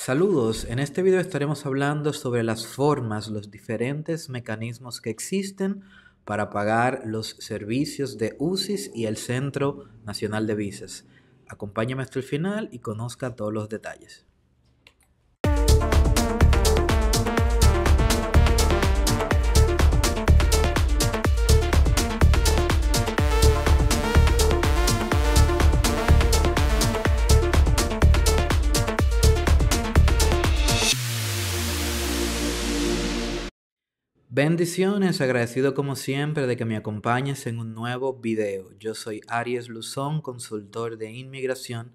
Saludos, en este video estaremos hablando sobre las formas, los diferentes mecanismos que existen para pagar los servicios de UCIS y el Centro Nacional de Visas. Acompáñame hasta el final y conozca todos los detalles. Bendiciones, agradecido como siempre de que me acompañes en un nuevo video. Yo soy Aries Luzón, consultor de inmigración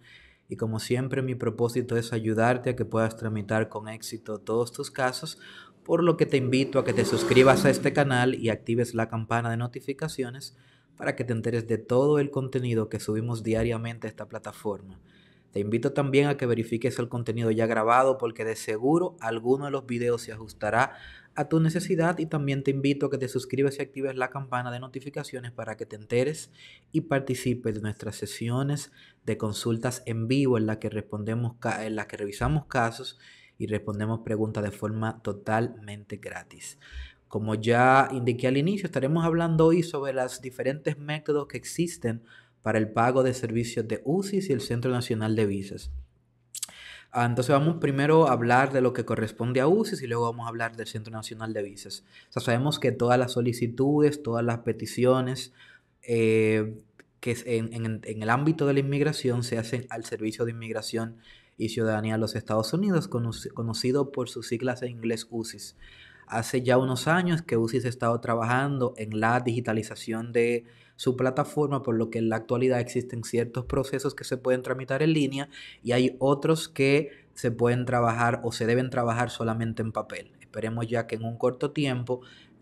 y como siempre mi propósito es ayudarte a que puedas tramitar con éxito todos tus casos, por lo que te invito a que te suscribas a este canal y actives la campana de notificaciones para que te enteres de todo el contenido que subimos diariamente a esta plataforma. Te invito también a que verifiques el contenido ya grabado porque de seguro alguno de los videos se ajustará a tu necesidad y también te invito a que te suscribas y actives la campana de notificaciones para que te enteres y participes de nuestras sesiones de consultas en vivo en las que respondemos en las que revisamos casos y respondemos preguntas de forma totalmente gratis. Como ya indiqué al inicio, estaremos hablando hoy sobre los diferentes métodos que existen para el pago de servicios de UCIS y el Centro Nacional de Visas. Ah, entonces vamos primero a hablar de lo que corresponde a UCIS y luego vamos a hablar del Centro Nacional de Visas. O sea, sabemos que todas las solicitudes, todas las peticiones eh, que en, el ámbito de la inmigración se hacen al Servicio de Inmigración y Ciudadanía de los Estados Unidos, conocido por sus siglas en inglés UCIS. Hace ya unos años que se ha estado trabajando en la digitalización de su plataforma, por lo que en la actualidad existen ciertos procesos que se pueden tramitar en línea y hay otros que se pueden trabajar o se deben trabajar solamente en papel. Esperemos ya que en un corto tiempo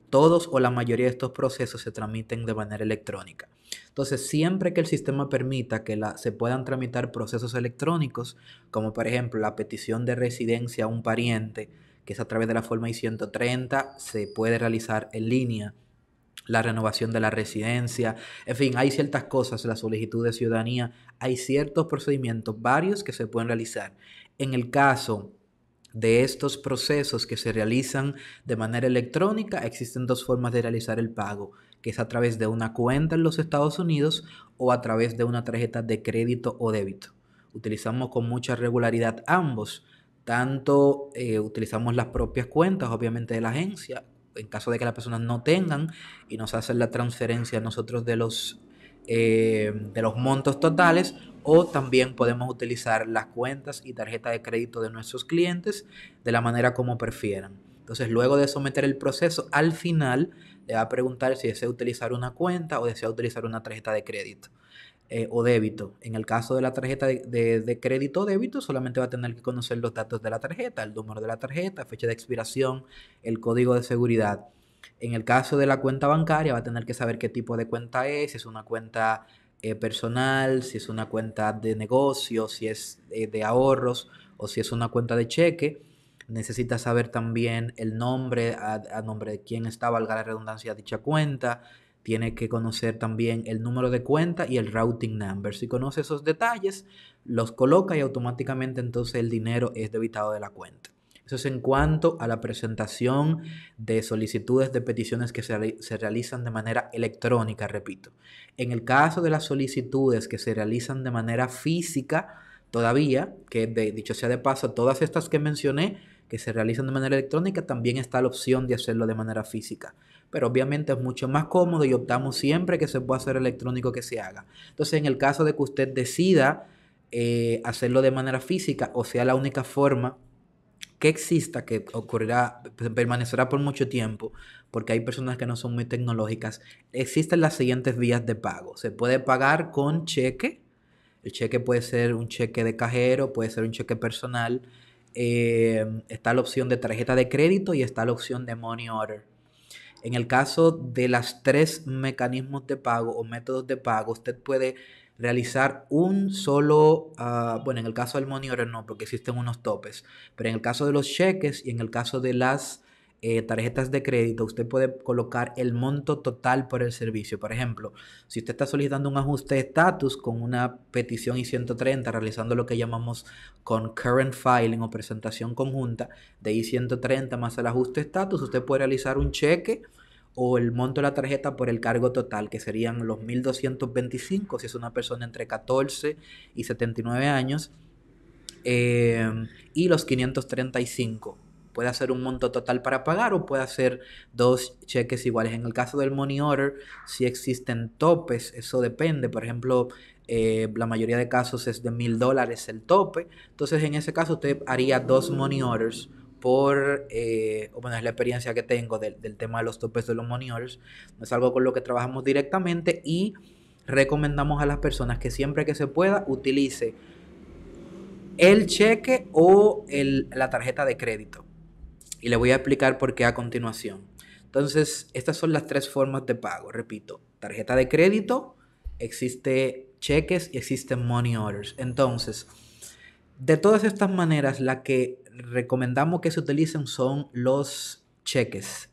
todos o la mayoría de estos procesos se tramiten de manera electrónica. Entonces, siempre que el sistema permita que se puedan tramitar procesos electrónicos, como por ejemplo la petición de residencia a un pariente, que es a través de la forma I-130, se puede realizar en línea la renovación de la residencia, en fin, hay ciertas cosas, la solicitud de ciudadanía, hay ciertos procedimientos, varios que se pueden realizar. En el caso de estos procesos que se realizan de manera electrónica, existen dos formas de realizar el pago, que es a través de una cuenta en los Estados Unidos o a través de una tarjeta de crédito o débito. Utilizamos con mucha regularidad ambos tanto eh, utilizamos las propias cuentas, obviamente, de la agencia, en caso de que las personas no tengan y nos hacen la transferencia nosotros de los, eh, de los montos totales, o también podemos utilizar las cuentas y tarjetas de crédito de nuestros clientes de la manera como prefieran. Entonces, luego de someter el proceso, al final le va a preguntar si desea utilizar una cuenta o desea utilizar una tarjeta de crédito. Eh, o débito. En el caso de la tarjeta de, crédito o débito, solamente va a tener que conocer los datos de la tarjeta, el número de la tarjeta, fecha de expiración, el código de seguridad. En el caso de la cuenta bancaria, va a tener que saber qué tipo de cuenta es, si es una cuenta eh, personal, si es una cuenta de negocio, si es eh, de ahorros o si es una cuenta de cheque. Necesita saber también el nombre, a, a nombre de quién está, valga la redundancia, dicha cuenta tiene que conocer también el número de cuenta y el routing number. Si conoce esos detalles, los coloca y automáticamente entonces el dinero es debitado de la cuenta. Eso es en cuanto a la presentación de solicitudes de peticiones que se, se realizan de manera electrónica, repito. En el caso de las solicitudes que se realizan de manera física, todavía, que dicho sea de paso, todas estas que mencioné que se realizan de manera electrónica, también está la opción de hacerlo de manera física. Pero obviamente es mucho más cómodo y optamos siempre que se pueda hacer electrónico que se haga. Entonces, en el caso de que usted decida eh, hacerlo de manera física o sea la única forma que exista, que ocurrirá, permanecerá por mucho tiempo, porque hay personas que no son muy tecnológicas, existen las siguientes vías de pago. Se puede pagar con cheque. El cheque puede ser un cheque de cajero, puede ser un cheque personal. Em, está la opción de tarjeta de crédito y está la opción de money order. En el caso de las tres mecanismos de pago o métodos de pago, usted puede realizar un solo, ah, bueno, en el caso del money order no, porque existen unos topes, pero en el caso de los cheques y en el caso de las eh, tarjetas de crédito, usted puede colocar el monto total por el servicio. Por ejemplo, si usted está solicitando un ajuste de estatus con una petición I-130, realizando lo que llamamos concurrent filing o presentación conjunta de I-130 más el ajuste de estatus, usted puede realizar un cheque o el monto de la tarjeta por el cargo total, que serían los 1.225 si es una persona entre 14 y 79 años, eh, y los 535 Puede hacer un monto total para pagar o puede hacer dos cheques iguales. En el caso del money order, si existen topes, eso depende. Por ejemplo, eh, la mayoría de casos es de mil dólares el tope. Entonces, en ese caso, usted haría dos money orders por, eh, bueno, es la experiencia que tengo del, tema de los topes de los money orders. no Es algo con lo que trabajamos directamente y recomendamos a las personas que siempre que se pueda utilice el cheque o la tarjeta de crédito y le voy a explicar por qué a continuación. Entonces, estas son las tres formas de pago, repito, tarjeta de crédito, existe cheques y existen money orders. Entonces, de todas estas maneras, la que recomendamos que se utilicen son los cheques.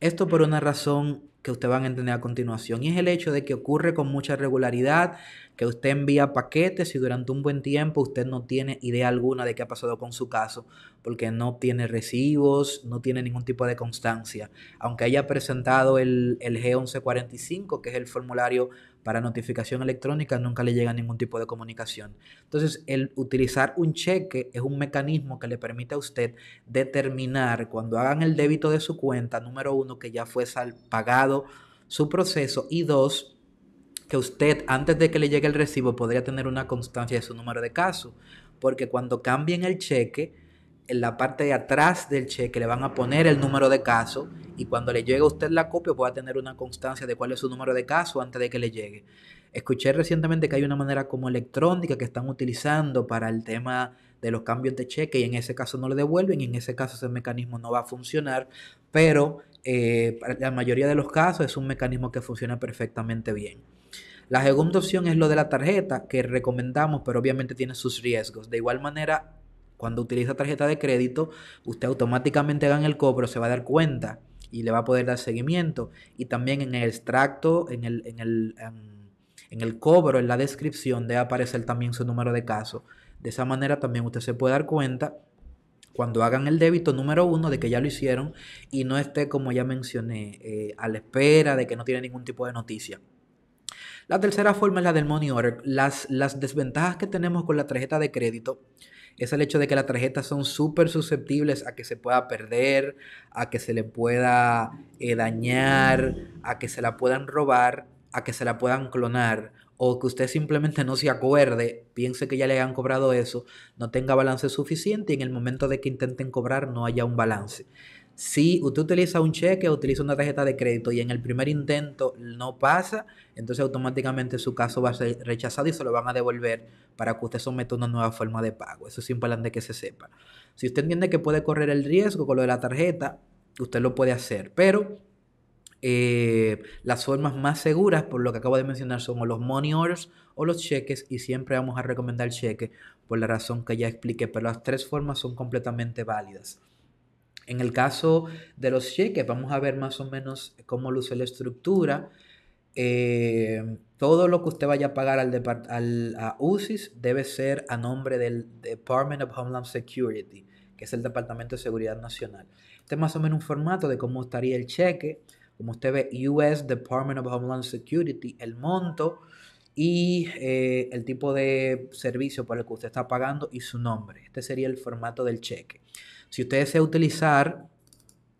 Esto por una razón que ustedes van a entender a continuación y es el hecho de que ocurre con mucha regularidad que usted envía paquetes y durante un buen tiempo usted no tiene idea alguna de qué ha pasado con su caso, porque no tiene recibos, no tiene ningún tipo de constancia. Aunque haya presentado el, G1145, que es el formulario para notificación electrónica, nunca le llega ningún tipo de comunicación. Entonces, el utilizar un cheque es un mecanismo que le permite a usted determinar cuando hagan el débito de su cuenta, número uno, que ya fue pagado su proceso y dos, que usted antes de que le llegue el recibo podría tener una constancia de su número de caso, porque cuando cambien el cheque, en la parte de atrás del cheque le van a poner el número de caso y cuando le llegue a usted la copia puede tener una constancia de cuál es su número de caso antes de que le llegue. Escuché recientemente que hay una manera como electrónica que están utilizando para el tema de los cambios de cheque y en ese caso no le devuelven y en ese caso ese mecanismo no va a funcionar, pero eh, la mayoría de los casos es un mecanismo que funciona perfectamente bien. La segunda opción es lo de la tarjeta, que recomendamos, pero obviamente tiene sus riesgos. De igual manera, cuando utiliza tarjeta de crédito, usted automáticamente haga el cobro, se va a dar cuenta y le va a poder dar seguimiento. Y también en el extracto, en el, en el, el cobro, en la descripción, debe aparecer también su número de caso. De esa manera también usted se puede dar cuenta cuando hagan el débito número uno de que ya lo hicieron y no esté, como ya mencioné, eh, a la espera de que no tiene ningún tipo de noticia. La tercera forma es la del money order. Las, las desventajas que tenemos con la tarjeta de crédito es el hecho de que las tarjetas son súper susceptibles a que se pueda perder, a que se le pueda eh, dañar, a que se la puedan robar, a que se la puedan clonar o que usted simplemente no se acuerde, piense que ya le han cobrado eso, no tenga balance suficiente y en el momento de que intenten cobrar no haya un balance. Si usted utiliza un cheque o utiliza una tarjeta de crédito y en el primer intento no pasa, entonces automáticamente su caso va a ser rechazado y se lo van a devolver para que usted someta una nueva forma de pago. Eso es importante que se sepa. Si usted entiende que puede correr el riesgo con lo de la tarjeta, usted lo puede hacer, pero eh, las formas más seguras, por lo que acabo de mencionar, son los money orders o los cheques y siempre vamos a recomendar cheque por la razón que ya expliqué, pero las tres formas son completamente válidas. En el caso de los cheques, vamos a ver más o menos cómo luce la estructura. Eh, todo lo que usted vaya a pagar al, al, a UCIS debe ser a nombre del Department of Homeland Security, que es el Departamento de Seguridad Nacional. Este es más o menos un formato de cómo estaría el cheque. Como usted ve, US Department of Homeland Security, el monto, y eh, el tipo de servicio por el que usted está pagando y su nombre. Este sería el formato del cheque. Si usted desea utilizar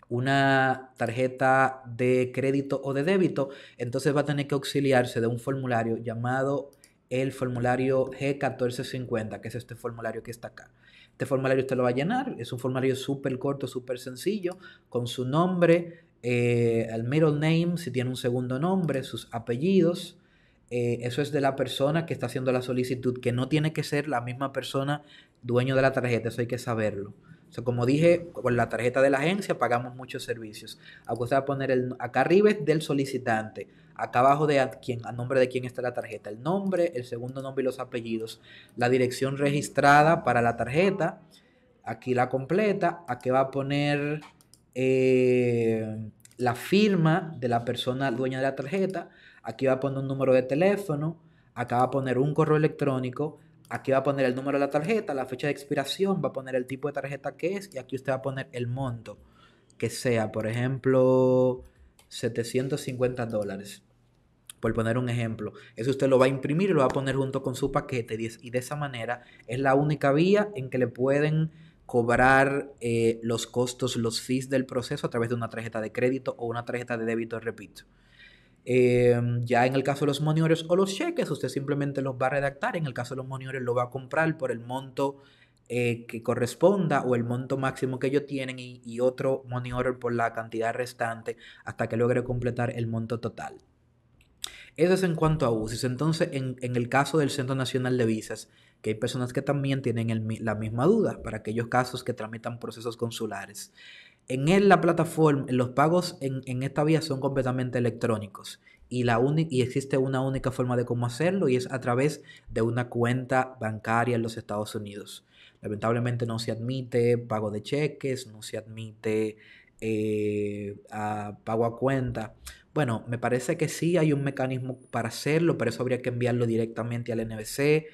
una tarjeta de crédito o de débito, entonces va a tener que auxiliarse de un formulario llamado el formulario G1450, que es este formulario que está acá. Este formulario usted lo va a llenar, es un formulario súper corto, súper sencillo, con su nombre, eh, el middle name, si tiene un segundo nombre, sus apellidos, eh, eso es de la persona que está haciendo la solicitud, que no tiene que ser la misma persona dueño de la tarjeta, eso hay que saberlo. O como dije, con la tarjeta de la agencia pagamos muchos servicios. Acá a poner el, acá arriba es del solicitante, acá abajo de a, a nombre de quién está la tarjeta, el nombre, el segundo nombre y los apellidos, la dirección registrada para la tarjeta, aquí la completa, aquí va a poner... Eh, la firma de la persona dueña de la tarjeta, aquí va a poner un número de teléfono, acá va a poner un correo electrónico, aquí va a poner el número de la tarjeta, la fecha de expiración, va a poner el tipo de tarjeta que es y aquí usted va a poner el monto que sea, por ejemplo, 750 dólares. Por poner un ejemplo, eso usted lo va a imprimir y lo va a poner junto con su paquete y de esa manera es la única vía en que le pueden cobrar eh, los costos, los fees del proceso a través de una tarjeta de crédito o una tarjeta de débito, repito. Em, ya en el caso de los moniores o los cheques, usted simplemente los va a redactar. En el caso de los moniores, lo va a comprar por el monto eh, que corresponda o el monto máximo que ellos tienen y, otro moniore por la cantidad restante hasta que logre completar el monto total. Eso es en cuanto a UCIs. Entonces, en, en el caso del Centro Nacional de Visas, que hay personas que también tienen la misma duda para aquellos casos que tramitan procesos consulares. En él, la plataforma, los pagos en, esta vía son completamente electrónicos y, la y existe una única forma de cómo hacerlo y es a través de una cuenta bancaria en los Estados Unidos. Lamentablemente no se admite pago de cheques, no se admite eh, pago a cuenta. Bueno, me parece que sí hay un mecanismo para hacerlo, pero eso habría que enviarlo directamente al NBC.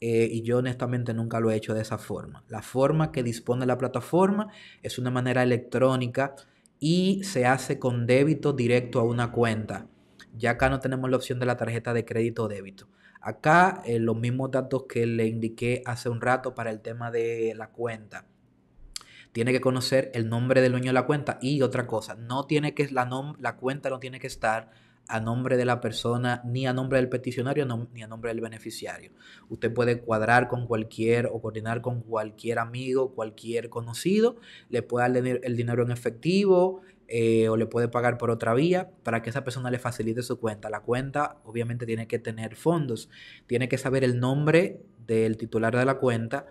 Eh, y yo honestamente nunca lo he hecho de esa forma. La forma que dispone la plataforma es una manera electrónica y se hace con débito directo a una cuenta. Ya acá no tenemos la opción de la tarjeta de crédito o débito. Acá eh, los mismos datos que le indiqué hace un rato para el tema de la cuenta. Tiene que conocer el nombre del dueño de la cuenta y otra cosa, no tiene que la, la cuenta no tiene que estar a nombre de la persona, ni a nombre del peticionario, ni a nombre del beneficiario. Usted puede cuadrar con cualquier o coordinar con cualquier amigo, cualquier conocido, le puede dar el dinero en efectivo eh, o le puede pagar por otra vía para que esa persona le facilite su cuenta. La cuenta obviamente tiene que tener fondos, tiene que saber el nombre del titular de la cuenta,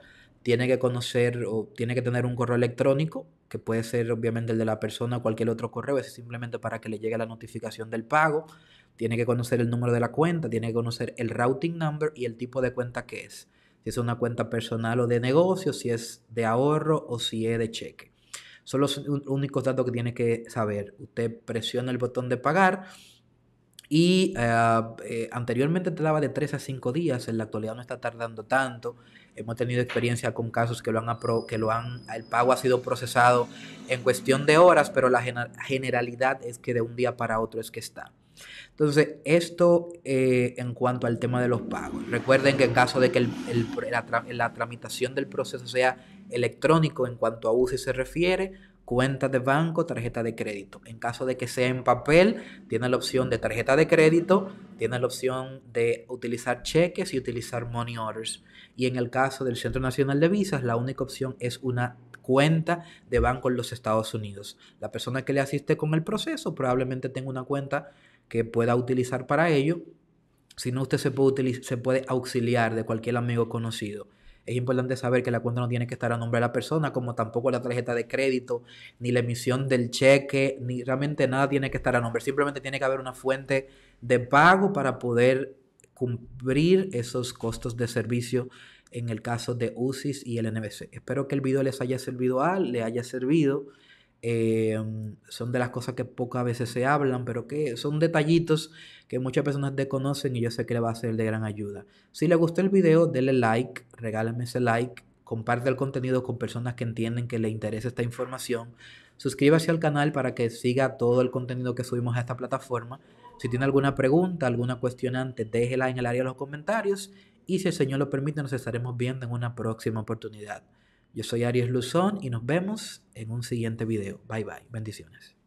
tiene que conocer o tiene que tener un correo electrónico, que puede ser obviamente el de la persona o cualquier otro correo, es simplemente para que le llegue la notificación del pago, tiene que conocer el número de la cuenta, tiene que conocer el routing number y el tipo de cuenta que es, si es una cuenta personal o de negocio, si es de ahorro o si es de cheque. Son los únicos datos que tiene que saber. Usted presiona el botón de pagar. Y eh, eh, anteriormente te daba de 3 a 5 días, en la actualidad no está tardando tanto. Hemos tenido experiencia con casos que lo han, que lo han, el pago ha sido procesado en cuestión de horas, pero la generalidad es que de un día para otro es que está. Entonces, esto eh, en cuanto al tema de los pagos. Recuerden que en caso de que la, tramitación del proceso sea electrónico en cuanto a UCI se refiere, cuenta de banco, tarjeta de crédito. En caso de que sea en papel, tiene la opción de tarjeta de crédito, tiene la opción de utilizar cheques y utilizar money orders. Y en el caso del Centro Nacional de Visas, la única opción es una cuenta de banco en los Estados Unidos. La persona que le asiste con el proceso probablemente tenga una cuenta que pueda utilizar para ello. Si no, usted se puede, se puede auxiliar de cualquier amigo conocido. Es importante saber que la cuenta no tiene que estar a nombre de la persona, como tampoco la tarjeta de crédito, ni la emisión del cheque, ni realmente nada tiene que estar a nombre. Simplemente tiene que haber una fuente de pago para poder cumplir esos costos de servicio en el caso de UCIS y el NBC. Espero que el video les haya servido a, le haya servido. Eh, son de las cosas que pocas veces se hablan, pero que son detallitos que muchas personas desconocen y yo sé que le va a ser de gran ayuda. Si le gustó el video, denle like, regálame ese like, comparte el contenido con personas que entienden que le interesa esta información. Suscríbase al canal para que siga todo el contenido que subimos a esta plataforma. Si tiene alguna pregunta, alguna cuestionante, déjela en el área de los comentarios y si el Señor lo permite nos estaremos viendo en una próxima oportunidad. Yo soy Aries Luzón y nos vemos en un siguiente video. Bye bye. Bendiciones.